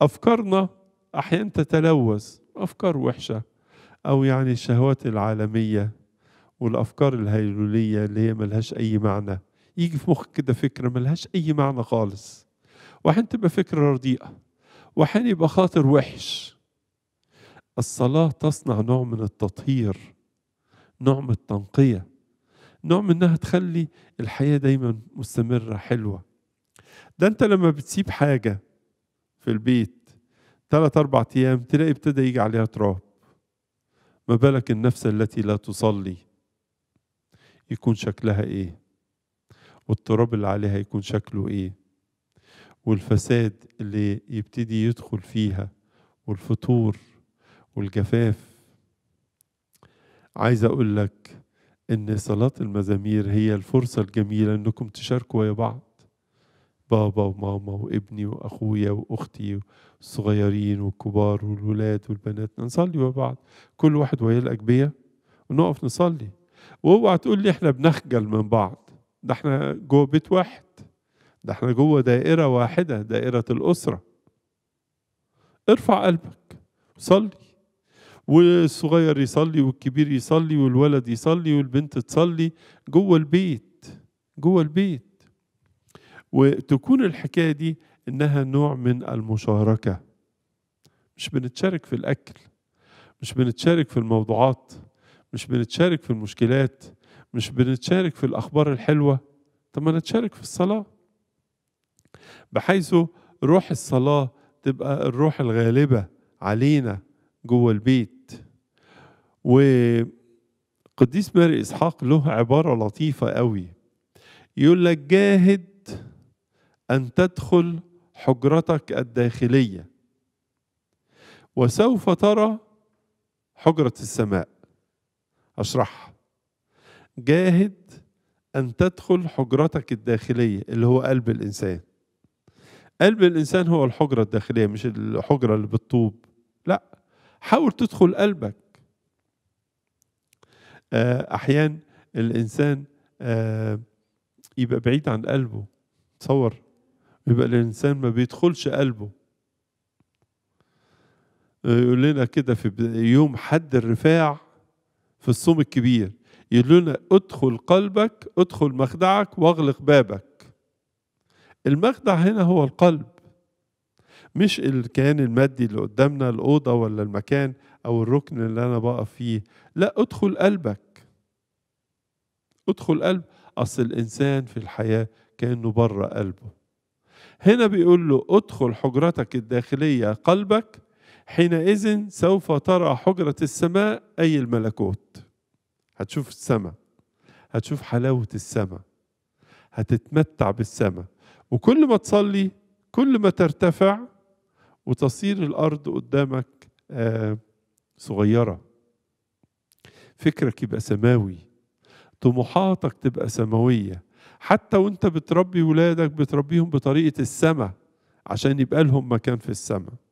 أفكارنا أحيانا تتلوث أفكار وحشة أو يعني الشهوات العالمية والأفكار الهيلولية اللي هي ملهاش أي معنى يجي في مخك كده فكرة ملهاش أي معنى خالص وأحيانا تبقى فكرة رديئة وأحيانا يبقى خاطر وحش الصلاة تصنع نوع من التطهير نوع من التنقية نوع من إنها تخلي الحياة دايما مستمرة حلوة ده أنت لما بتسيب حاجة في البيت ثلاث أربع أيام تلاقي ابتدى يجي عليها تراب ما بالك النفس التي لا تصلي يكون شكلها إيه والتراب اللي عليها يكون شكله إيه والفساد اللي يبتدي يدخل فيها والفتور والجفاف عايز أقول لك إن صلاة المزامير هي الفرصة الجميلة إنكم تشاركوا يا بعض بابا وماما وابني واخويا واختي الصغيرين والكبار والولاد والبنات نصلي مع بعض كل واحد ويا الاجبيه ونقف نصلي واوعى تقول لي احنا بنخجل من بعض ده احنا جوه بيت واحد ده احنا جوه دائره واحده دائره الاسره ارفع قلبك صلي والصغير يصلي والكبير يصلي والولد يصلي والبنت تصلي جوه البيت جوه البيت وتكون الحكايه دي انها نوع من المشاركه مش بنتشارك في الاكل مش بنتشارك في الموضوعات مش بنتشارك في المشكلات مش بنتشارك في الاخبار الحلوه طب ما نتشارك في الصلاه بحيث روح الصلاه تبقى الروح الغالبه علينا جوه البيت وقديس ماري اسحاق له عباره لطيفه قوي يقول لك جاهد ان تدخل حجرتك الداخليه وسوف ترى حجره السماء اشرحها جاهد ان تدخل حجرتك الداخليه اللي هو قلب الانسان قلب الانسان هو الحجره الداخليه مش الحجره اللي بالطوب لا حاول تدخل قلبك آه، احيان الانسان آه، يبقى بعيد عن قلبه تصور يبقى الإنسان ما بيدخلش قلبه آه، يقول لنا كده في يوم حد الرفاع في الصوم الكبير يقول لنا ادخل قلبك ادخل مخدعك واغلق بابك المخدع هنا هو القلب مش الكيان المادي اللي قدامنا الأوضة ولا المكان أو الركن اللي أنا بقف فيه لا ادخل قلبك ادخل قلب أصل الإنسان في الحياة كأنه بره قلبه هنا بيقول له ادخل حجرتك الداخلية قلبك حينئذ سوف ترى حجرة السماء أي الملكوت هتشوف السماء هتشوف حلاوة السماء هتتمتع بالسماء وكل ما تصلي كل ما ترتفع وتصير الأرض قدامك آه، صغيرة فكرك يبقى سماوي طموحاتك تبقى سماوية حتى وانت بتربي ولادك بتربيهم بطريقه السماء عشان يبقى لهم مكان في السماء